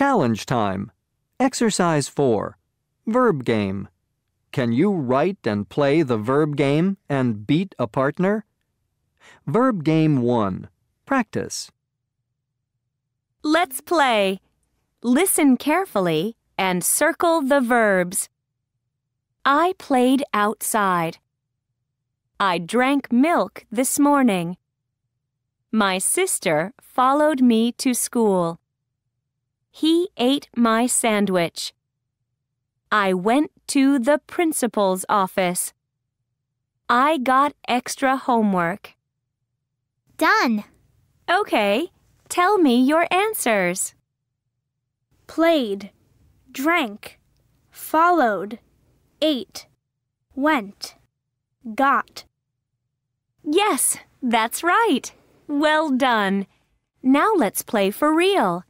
Challenge time. Exercise 4. Verb game. Can you write and play the verb game and beat a partner? Verb game 1. Practice. Let's play. Listen carefully and circle the verbs. I played outside. I drank milk this morning. My sister followed me to school. He ate my sandwich. I went to the principal's office. I got extra homework. Done. Okay, tell me your answers. Played, drank, followed, ate, went, got. Yes, that's right. Well done. Now let's play for real.